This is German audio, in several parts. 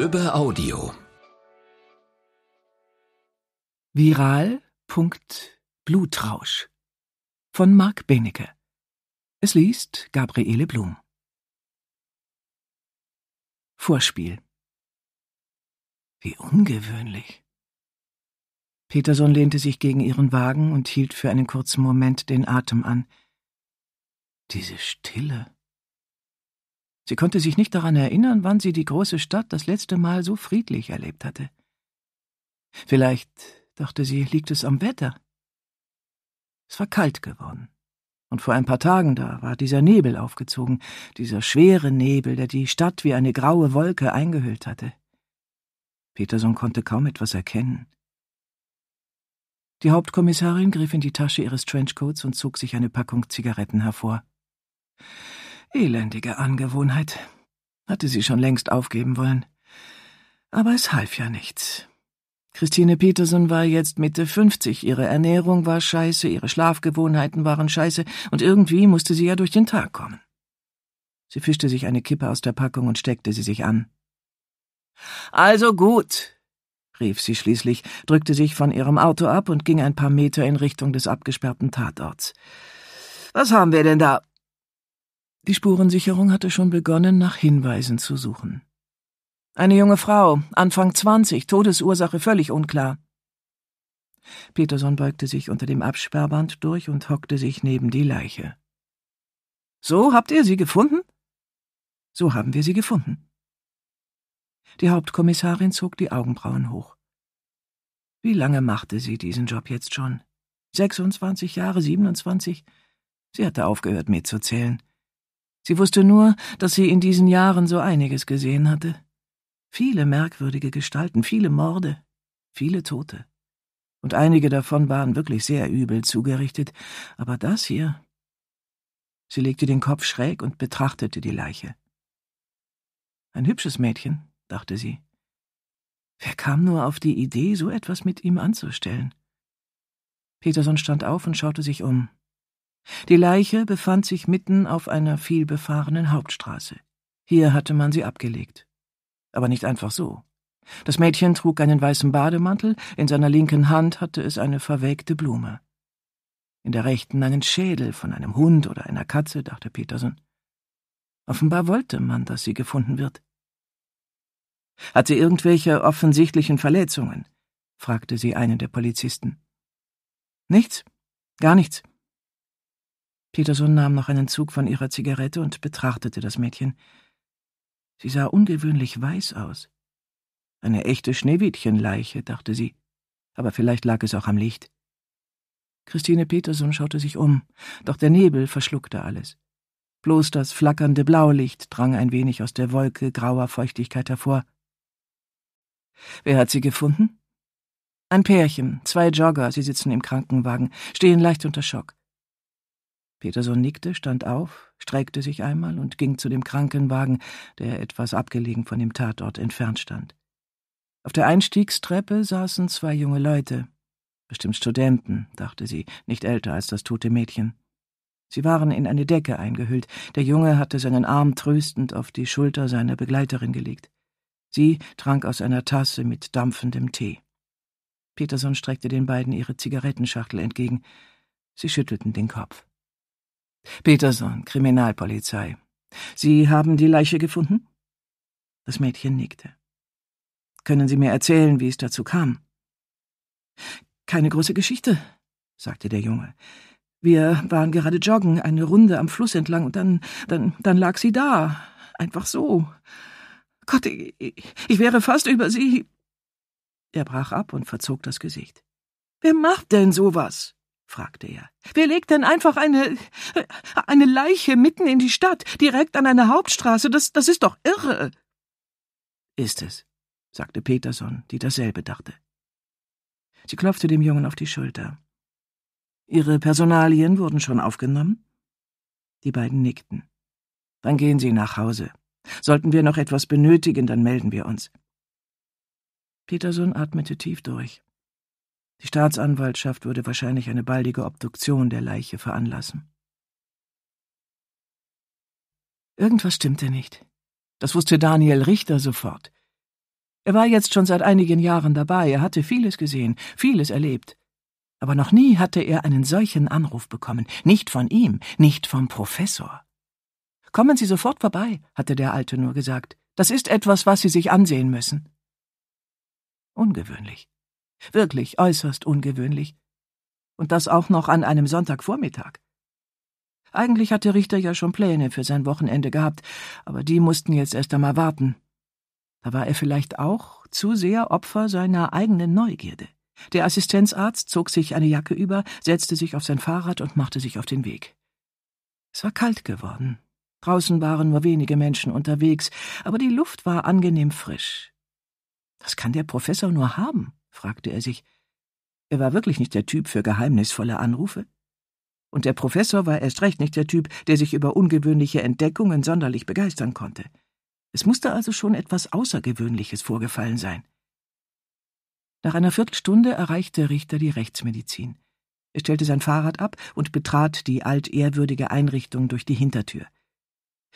Lübbe Audio. Viral. Blutrausch von Marc Benecke. Es liest Gabriele Blum. Vorspiel. Wie ungewöhnlich. Peterson lehnte sich gegen ihren Wagen und hielt für einen kurzen Moment den Atem an. Diese Stille. Sie konnte sich nicht daran erinnern, wann sie die große Stadt das letzte Mal so friedlich erlebt hatte. Vielleicht, dachte sie, liegt es am Wetter. Es war kalt geworden. Und vor ein paar Tagen da war dieser Nebel aufgezogen, dieser schwere Nebel, der die Stadt wie eine graue Wolke eingehüllt hatte. Peterson konnte kaum etwas erkennen. Die Hauptkommissarin griff in die Tasche ihres Trenchcoats und zog sich eine Packung Zigaretten hervor. Elendige Angewohnheit. Hatte sie schon längst aufgeben wollen. Aber es half ja nichts. Christine Peterson war jetzt Mitte 50, ihre Ernährung war scheiße, ihre Schlafgewohnheiten waren scheiße und irgendwie musste sie ja durch den Tag kommen. Sie fischte sich eine Kippe aus der Packung und steckte sie sich an. Also gut, rief sie schließlich, drückte sich von ihrem Auto ab und ging ein paar Meter in Richtung des abgesperrten Tatorts. Was haben wir denn da? Die Spurensicherung hatte schon begonnen, nach Hinweisen zu suchen. Eine junge Frau, Anfang 20, Todesursache völlig unklar. Peterson beugte sich unter dem Absperrband durch und hockte sich neben die Leiche. So habt ihr sie gefunden? So haben wir sie gefunden. Die Hauptkommissarin zog die Augenbrauen hoch. Wie lange machte sie diesen Job jetzt schon? 26 Jahre, 27? Sie hatte aufgehört mitzuzählen. Sie wusste nur, dass sie in diesen Jahren so einiges gesehen hatte. Viele merkwürdige Gestalten, viele Morde, viele Tote. Und einige davon waren wirklich sehr übel zugerichtet, aber das hier. Sie legte den Kopf schräg und betrachtete die Leiche. Ein hübsches Mädchen, dachte sie. Wer kam nur auf die Idee, so etwas mit ihm anzustellen? Peterson stand auf und schaute sich um. Die Leiche befand sich mitten auf einer vielbefahrenen Hauptstraße. Hier hatte man sie abgelegt. Aber nicht einfach so. Das Mädchen trug einen weißen Bademantel, in seiner linken Hand hatte es eine verwelkte Blume. In der rechten einen Schädel von einem Hund oder einer Katze, dachte Peterson. Offenbar wollte man, dass sie gefunden wird. Hat sie irgendwelche offensichtlichen Verletzungen? fragte sie einen der Polizisten. Nichts, gar nichts. Peterson nahm noch einen Zug von ihrer Zigarette und betrachtete das Mädchen. Sie sah ungewöhnlich weiß aus. Eine echte Schneewittchenleiche, dachte sie, aber vielleicht lag es auch am Licht. Christine Peterson schaute sich um, doch der Nebel verschluckte alles. Bloß das flackernde Blaulicht drang ein wenig aus der Wolke grauer Feuchtigkeit hervor. Wer hat sie gefunden? Ein Pärchen, zwei Jogger, sie sitzen im Krankenwagen, stehen leicht unter Schock. Peterson nickte, stand auf, streckte sich einmal und ging zu dem Krankenwagen, der etwas abgelegen von dem Tatort entfernt stand. Auf der Einstiegstreppe saßen zwei junge Leute. Bestimmt Studenten, dachte sie, nicht älter als das tote Mädchen. Sie waren in eine Decke eingehüllt. Der Junge hatte seinen Arm tröstend auf die Schulter seiner Begleiterin gelegt. Sie trank aus einer Tasse mit dampfendem Tee. Peterson streckte den beiden ihre Zigarettenschachtel entgegen. Sie schüttelten den Kopf. Peterson, Kriminalpolizei. Sie haben die Leiche gefunden? Das Mädchen nickte. Können Sie mir erzählen, wie es dazu kam? Keine große Geschichte, sagte der Junge. Wir waren gerade joggen, eine Runde am Fluss entlang, und dann, dann, dann lag sie da. Einfach so. Gott, ich, ich wäre fast über sie. Er brach ab und verzog das Gesicht. Wer macht denn sowas? fragte er. Wer legt denn einfach eine eine Leiche mitten in die Stadt, direkt an einer Hauptstraße? Das, das ist doch irre. Ist es, sagte Peterson, die dasselbe dachte. Sie klopfte dem Jungen auf die Schulter. Ihre Personalien wurden schon aufgenommen? Die beiden nickten. Dann gehen Sie nach Hause. Sollten wir noch etwas benötigen, dann melden wir uns. Peterson atmete tief durch. Die Staatsanwaltschaft würde wahrscheinlich eine baldige Obduktion der Leiche veranlassen. Irgendwas stimmte nicht. Das wusste Daniel Richter sofort. Er war jetzt schon seit einigen Jahren dabei, er hatte vieles gesehen, vieles erlebt. Aber noch nie hatte er einen solchen Anruf bekommen, nicht von ihm, nicht vom Professor. Kommen Sie sofort vorbei, hatte der Alte nur gesagt. Das ist etwas, was Sie sich ansehen müssen. Ungewöhnlich. Wirklich äußerst ungewöhnlich. Und das auch noch an einem Sonntagvormittag. Eigentlich hatte Richter ja schon Pläne für sein Wochenende gehabt, aber die mussten jetzt erst einmal warten. Da war er vielleicht auch zu sehr Opfer seiner eigenen Neugierde. Der Assistenzarzt zog sich eine Jacke über, setzte sich auf sein Fahrrad und machte sich auf den Weg. Es war kalt geworden. Draußen waren nur wenige Menschen unterwegs, aber die Luft war angenehm frisch. Das kann der Professor nur haben fragte er sich. Er war wirklich nicht der Typ für geheimnisvolle Anrufe. Und der Professor war erst recht nicht der Typ, der sich über ungewöhnliche Entdeckungen sonderlich begeistern konnte. Es musste also schon etwas Außergewöhnliches vorgefallen sein. Nach einer Viertelstunde erreichte Richter die Rechtsmedizin. Er stellte sein Fahrrad ab und betrat die altehrwürdige Einrichtung durch die Hintertür.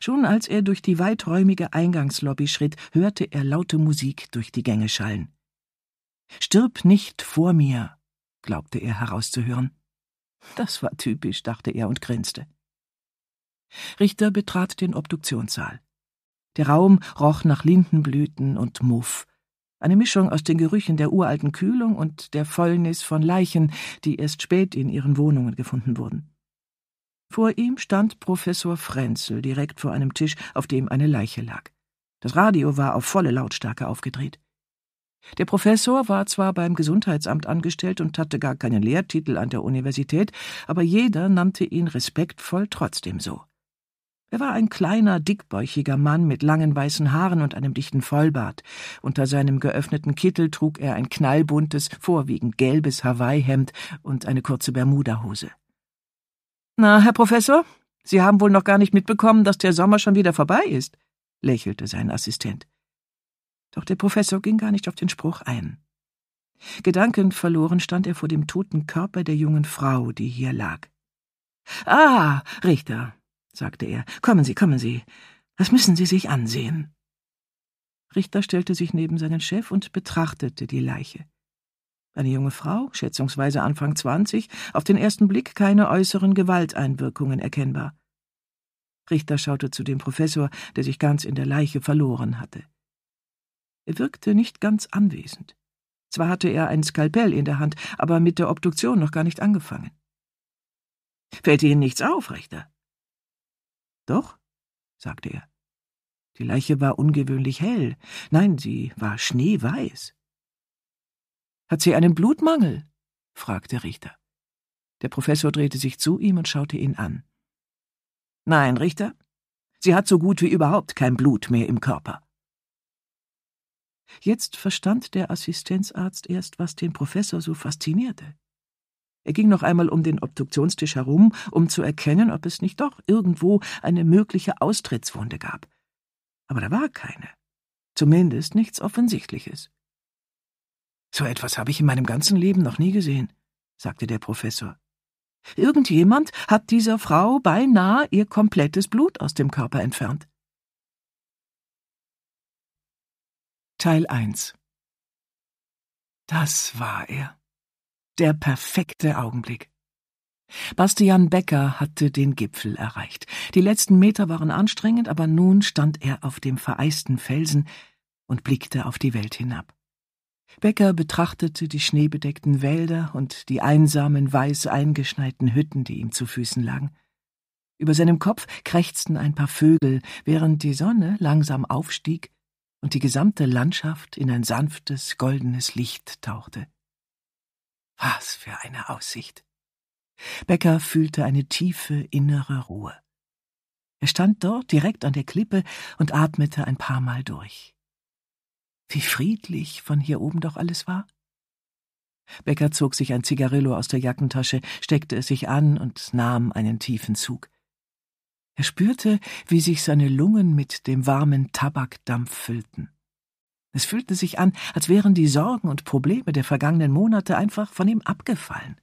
Schon als er durch die weiträumige Eingangslobby schritt, hörte er laute Musik durch die Gänge schallen. Stirb nicht vor mir, glaubte er herauszuhören. Das war typisch, dachte er und grinste. Richter betrat den Obduktionssaal. Der Raum roch nach Lindenblüten und Muff, eine Mischung aus den Gerüchen der uralten Kühlung und der Fäulnis von Leichen, die erst spät in ihren Wohnungen gefunden wurden. Vor ihm stand Professor Frenzel direkt vor einem Tisch, auf dem eine Leiche lag. Das Radio war auf volle Lautstärke aufgedreht. Der Professor war zwar beim Gesundheitsamt angestellt und hatte gar keinen Lehrtitel an der Universität, aber jeder nannte ihn respektvoll trotzdem so. Er war ein kleiner, dickbäuchiger Mann mit langen weißen Haaren und einem dichten Vollbart. Unter seinem geöffneten Kittel trug er ein knallbuntes, vorwiegend gelbes Hawaii-Hemd und eine kurze Bermudahose. Na, Herr Professor, Sie haben wohl noch gar nicht mitbekommen, dass der Sommer schon wieder vorbei ist, lächelte sein Assistent. Doch der Professor ging gar nicht auf den Spruch ein. Gedankenverloren stand er vor dem toten Körper der jungen Frau, die hier lag. Ah, Richter, sagte er, kommen Sie, kommen Sie. Das müssen Sie sich ansehen. Richter stellte sich neben seinen Chef und betrachtete die Leiche. Eine junge Frau, schätzungsweise Anfang zwanzig, auf den ersten Blick keine äußeren Gewalteinwirkungen erkennbar. Richter schaute zu dem Professor, der sich ganz in der Leiche verloren hatte. Er wirkte nicht ganz anwesend. Zwar hatte er ein Skalpell in der Hand, aber mit der Obduktion noch gar nicht angefangen. Fällt Ihnen nichts auf, Richter? Doch, sagte er. Die Leiche war ungewöhnlich hell. Nein, sie war schneeweiß. Hat sie einen Blutmangel? fragte Richter. Der Professor drehte sich zu ihm und schaute ihn an. Nein, Richter, sie hat so gut wie überhaupt kein Blut mehr im Körper. Jetzt verstand der Assistenzarzt erst, was den Professor so faszinierte. Er ging noch einmal um den Obduktionstisch herum, um zu erkennen, ob es nicht doch irgendwo eine mögliche Austrittswunde gab. Aber da war keine. Zumindest nichts Offensichtliches. So etwas habe ich in meinem ganzen Leben noch nie gesehen, sagte der Professor. Irgendjemand hat dieser Frau beinahe ihr komplettes Blut aus dem Körper entfernt. Teil 1 Das war er. Der perfekte Augenblick. Bastian Becker hatte den Gipfel erreicht. Die letzten Meter waren anstrengend, aber nun stand er auf dem vereisten Felsen und blickte auf die Welt hinab. Becker betrachtete die schneebedeckten Wälder und die einsamen, weiß eingeschneiten Hütten, die ihm zu Füßen lagen. Über seinem Kopf krächzten ein paar Vögel, während die Sonne langsam aufstieg und die gesamte Landschaft in ein sanftes, goldenes Licht tauchte. Was für eine Aussicht! Becker fühlte eine tiefe innere Ruhe. Er stand dort direkt an der Klippe und atmete ein paar Mal durch. Wie friedlich von hier oben doch alles war. Becker zog sich ein Zigarillo aus der Jackentasche, steckte es sich an und nahm einen tiefen Zug. Er spürte, wie sich seine Lungen mit dem warmen Tabakdampf füllten. Es fühlte sich an, als wären die Sorgen und Probleme der vergangenen Monate einfach von ihm abgefallen,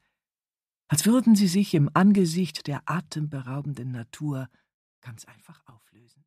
als würden sie sich im Angesicht der atemberaubenden Natur ganz einfach auflösen.